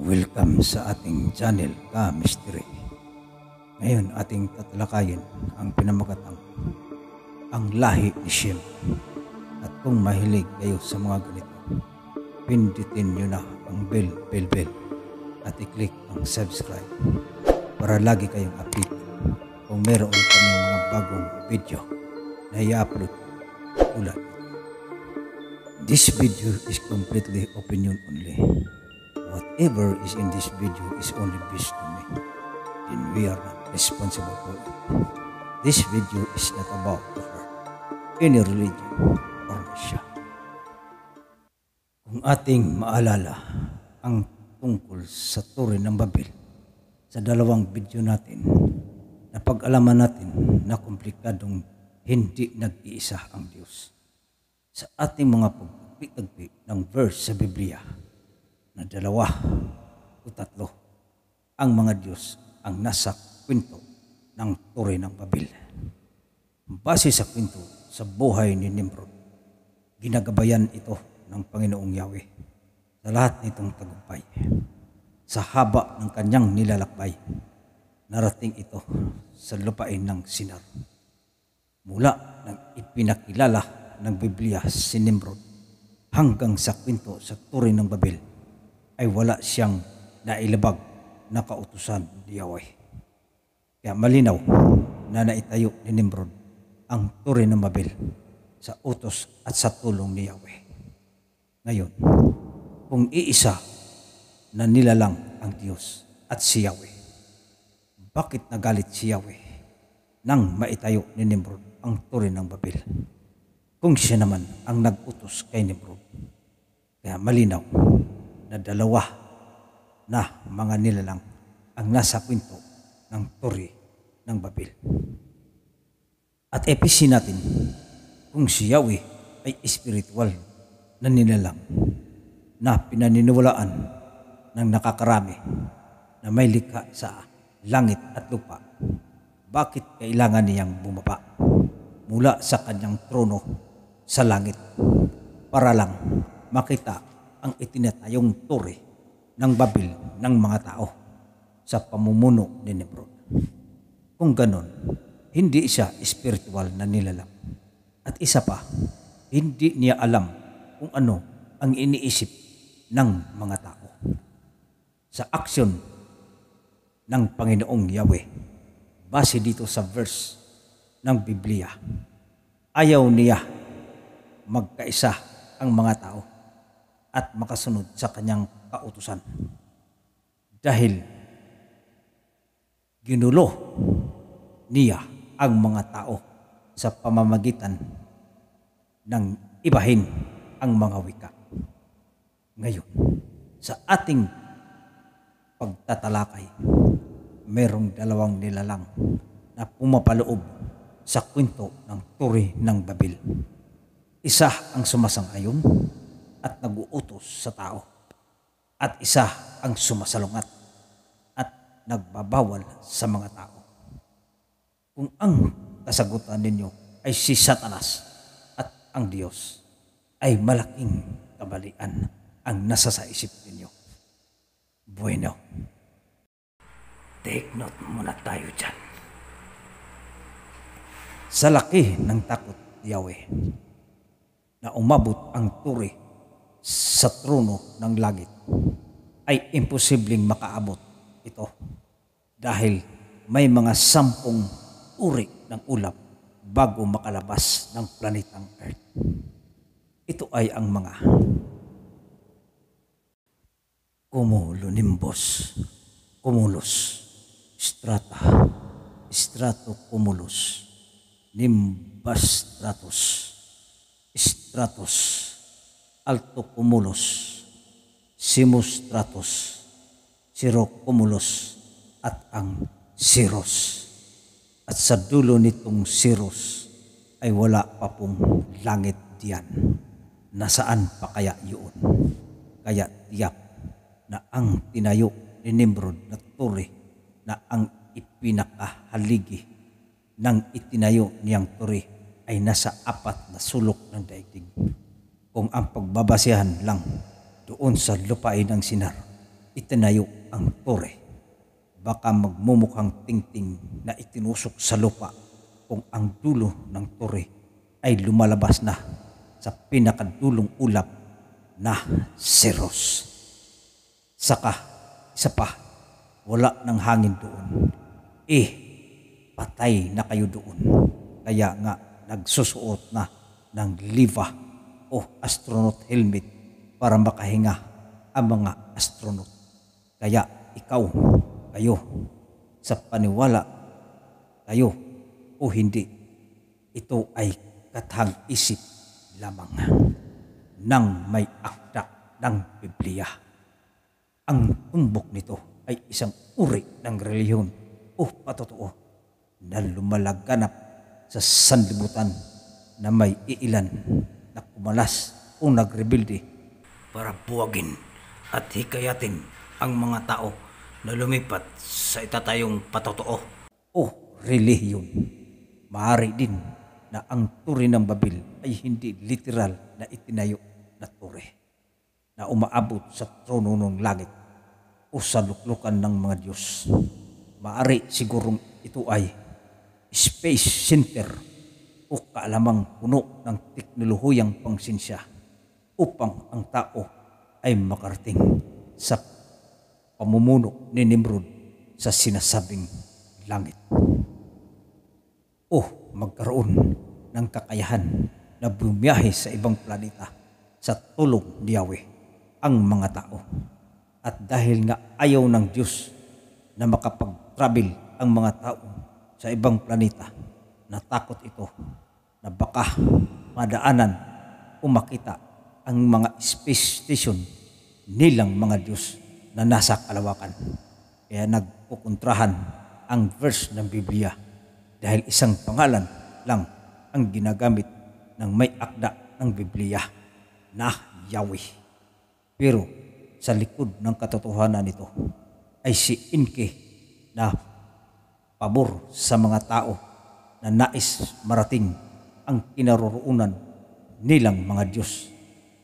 Welcome sa ating channel, Ka Mystery. Ngayon, ating tatalakayin ang pinamagatang ang lahi ni Shem. At kung mahilig kayo sa mga ganito, pindutin nyo na ang bell, bell, bell at i-click ang subscribe para lagi kayong update kung meron kami mga bagong video na i-upload tulad. This video is completely opinion only whatever is in this video is only based on me. And we are not responsible for it. This video is not about her, any religion or siya. Kung ating maalala ang tungkol sa Turi ng Babel sa dalawang video natin, napag-alaman natin na komplikadong hindi nag-iisa ang Diyos. Sa ating mga pagpitagpi ng verse sa Biblia, na dalawa o tatlo ang mga Diyos ang nasa kwento ng Tore ng Babil. Base sa kwento sa buhay ni Nimrod, ginagabayan ito ng Panginoong Yahweh sa lahat nitong tagumpay. Sa haba ng kanyang nilalakbay, narating ito sa lupain ng Sinar. Mula ng ipinakilala ng Biblia si Nimrod hanggang sa kwento sa Tore ng Babel ay wala siyang nailabag na kautusan ni Yahweh. Kaya malinaw na naitayo ni Nimrod ang turi ng Mabel sa utos at sa tulong ni Yahweh. Ngayon, kung iisa na nilalang ang Diyos at si Yahweh, bakit nagalit si Yahweh nang maitayo ni Nimrod ang turi ng Babel? Kung siya naman ang nag-utos kay Nimrod. Kaya malinaw na dalawa na mga nilalang ang nasa kwento ng turi ng Babil. At episin natin kung si Yahweh ay spiritual na nilalang na pinaniniwalaan ng nakakarami na may likha sa langit at lupa. Bakit kailangan niyang bumaba mula sa kanyang trono sa langit para lang makita ang itinatayong tore ng babil ng mga tao sa pamumuno ni Nimrod. Kung ganon, hindi siya spiritual na nilalang. At isa pa, hindi niya alam kung ano ang iniisip ng mga tao. Sa aksyon ng Panginoong Yahweh, base dito sa verse ng Biblia, ayaw niya magkaisa ang mga tao at makasunod sa kanyang kautusan. Dahil ginulo niya ang mga tao sa pamamagitan ng ibahin ang mga wika. Ngayon, sa ating pagtatalakay, merong dalawang nilalang na pumapaloob sa kwento ng turi ng Babil. Isa ang sumasang-ayon at naguutos sa tao. At isa ang sumasalungat at nagbabawal sa mga tao. Kung ang kasagutan ninyo ay si Satanas at ang Diyos, ay malaking kabalian ang nasa sa isip ninyo. Bueno. Take note muna tayo dyan. Sa laki ng takot, Yahweh, na umabot ang turi sa trono ng langit ay imposibleng makaabot ito dahil may mga sampung uri ng ulap bago makalabas ng planetang Earth. Ito ay ang mga cumulonimbus, cumulus, strata, stratocumulus, nimbastratus, stratus, stratus Altocumulus, Simustratus, Sirocumulus at ang Sirus. At sa dulo nitong Sirus ay wala pa pong langit diyan. Nasaan pa kaya yun? Kaya tiyak na ang tinayo ni Nimrod na turi na ang ipinakahaligi ng itinayo niyang turi ay nasa apat na sulok ng daigdig kung ang pagbabasehan lang doon sa lupain ng sinar, itinayo ang tore. Baka magmumukhang tingting na itinusok sa lupa kung ang dulo ng tore ay lumalabas na sa pinakadulong ulap na seros. Saka, isa pa, wala ng hangin doon. Eh, patay na kayo doon. Kaya nga, nagsusuot na ng liva o astronaut helmet para makahinga ang mga astronaut. Kaya ikaw, kayo, sa paniwala, kayo o hindi, ito ay kathang isip lamang ng may akda ng Biblia. Ang tumbok nito ay isang uri ng reliyon o patotoo na lumalaganap sa sanlibutan na may iilan na kumalas o nagrebelde para buwagin at hikayatin ang mga tao na lumipat sa itatayong patotoo. O relihiyon, maaari din na ang turi ng Babil ay hindi literal na itinayo na turi na umaabot sa trono ng langit o sa luklukan ng mga Diyos. Maari sigurong ito ay space center o kaalamang puno ng teknolohiyang pangsinsya upang ang tao ay makarating sa pamumuno ni Nimrod sa sinasabing langit. O magkaroon ng kakayahan na bumiyahe sa ibang planeta sa tulong ni Yahweh ang mga tao. At dahil nga ayaw ng Diyos na makapag-travel ang mga tao sa ibang planeta, Natakot ito na baka madaanan o makita ang mga space station nilang mga Diyos na nasa kalawakan. Kaya nagpukuntrahan ang verse ng Biblia dahil isang pangalan lang ang ginagamit ng may akda ng Biblia na Yahweh. Pero sa likod ng katotohanan nito ay si Inke na pabor sa mga tao na nais marating ang kinaroroonan nilang mga Diyos.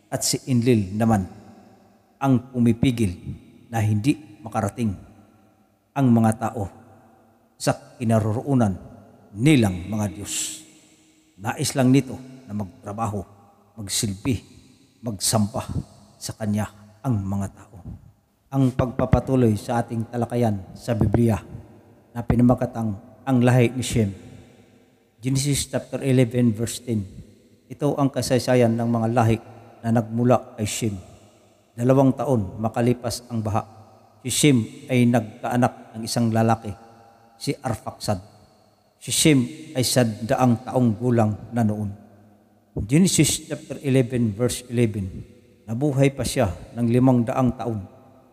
At si Enlil naman ang pumipigil na hindi makarating ang mga tao sa kinaroroonan nilang mga Diyos. Nais lang nito na magtrabaho, magsilbi, magsampah sa Kanya ang mga tao. Ang pagpapatuloy sa ating talakayan sa Biblia na pinamakatang ang lahi ni Shem Genesis chapter 11 verse 10. Ito ang kasaysayan ng mga lahik na nagmula kay Shem. Dalawang taon makalipas ang baha. Si Shem ay nagkaanak ng isang lalaki, si Arfaksad. Si Shem ay sandaang taong gulang na noon. Genesis chapter 11 verse 11. Nabuhay pa siya ng limang daang taon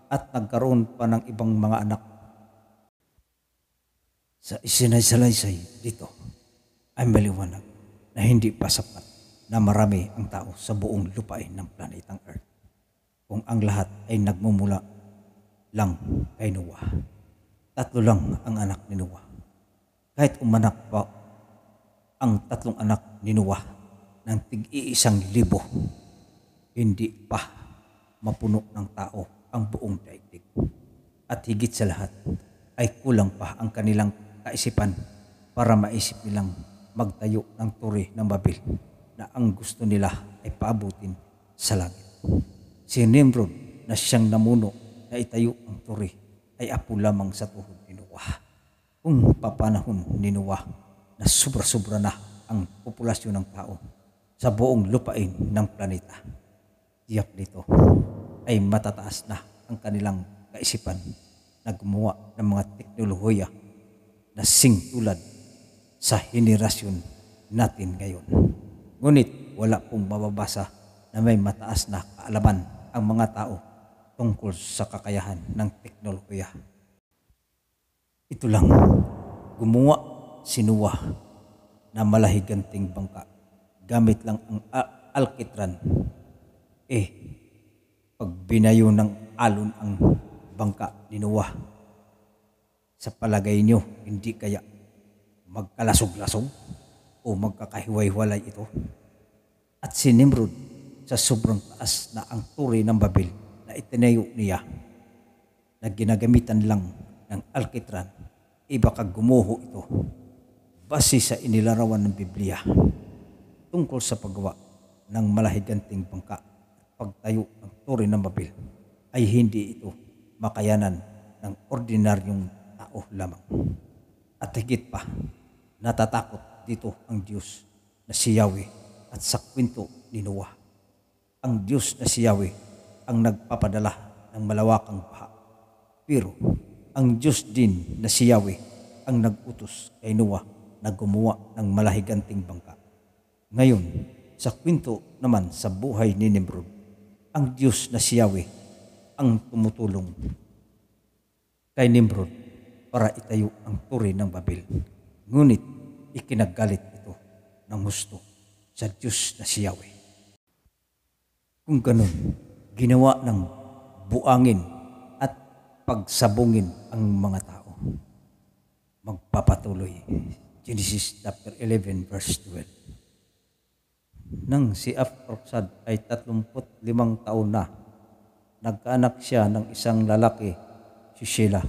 at nagkaroon pa ng ibang mga anak. Sa isinay-salaysay dito ay maliwanag na hindi pa sapat na marami ang tao sa buong lupain ng planetang Earth kung ang lahat ay nagmumula lang kay Noah. Tatlo lang ang anak ni Noah. Kahit umanak pa ang tatlong anak ni Noah ng tig-iisang libo, hindi pa mapuno ng tao ang buong daigdig. At higit sa lahat ay kulang pa ang kanilang kaisipan para maisip nilang magtayo ng turi ng Babel na ang gusto nila ay paabutin sa langit. Si Nimrod na siyang namuno na itayo ang turi ay apo lamang sa tuhod ni Noah. Kung papanahon ni Noah na sobra-sobra na ang populasyon ng tao sa buong lupain ng planeta. Tiyak nito ay matataas na ang kanilang kaisipan na gumawa ng mga teknolohiya na sing tulad sa henerasyon natin ngayon. Ngunit wala pong mababasa na may mataas na kaalaman ang mga tao tungkol sa kakayahan ng teknolohiya. Ito lang, gumawa, sinuwa na malahiganting bangka gamit lang ang alkitran. Eh, pag binayo ng alon ang bangka ni Noah, sa palagay niyo, hindi kaya magkalasog-lasog o magkakahiwa-hiwalay ito. At si Nimrod sa sobrang taas na ang turi ng Babil na itinayo niya na ginagamitan lang ng alkitran, iba kag gumuho ito base sa inilarawan ng Biblia tungkol sa paggawa ng malahiganting bangka at pagtayo ng turi ng Babil ay hindi ito makayanan ng ordinaryong tao lamang. At higit pa, Natatakot dito ang Diyos na si Yahweh at sa kwento ni Noah. Ang Diyos na si Yahweh ang nagpapadala ng malawakang paha. Pero ang Diyos din na si Yahweh ang nagutos kay Noah na gumawa ng malahiganting bangka. Ngayon, sa kwento naman sa buhay ni Nimrod, ang Diyos na si Yahweh ang tumutulong kay Nimrod para itayo ang turi ng Babel. Ngunit ikinagalit ito ng husto sa Diyos na si Yahweh. Kung ganun, ginawa ng buangin at pagsabungin ang mga tao. Magpapatuloy. Genesis chapter 11 verse 12. Nang si Afroksad ay 35 taon na, nagkaanak siya ng isang lalaki, si Sheila.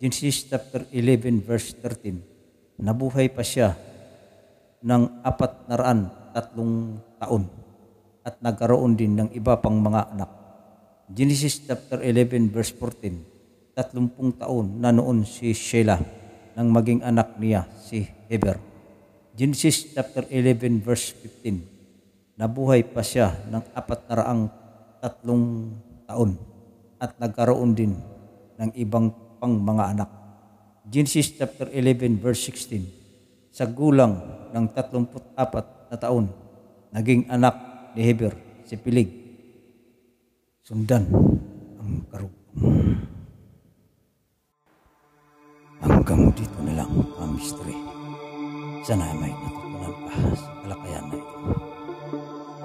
Genesis chapter 11 verse 13 nabuhay pa siya ng apat na raan tatlong taon at nagkaroon din ng iba pang mga anak. Genesis chapter 11 verse 14, tatlumpung taon na noon si Shelah nang maging anak niya si Heber. Genesis chapter 11 verse 15, nabuhay pa siya ng apat na raang tatlong taon at nagkaroon din ng ibang pang mga anak. Genesis chapter 11 verse 16. Sa gulang ng 34 na taon, naging anak ni Heber si Pilig. Sundan ang karug. Hanggang dito na lang ang mystery. Sana may natutunan ka sa kalakayan na ito.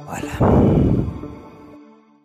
Paalam.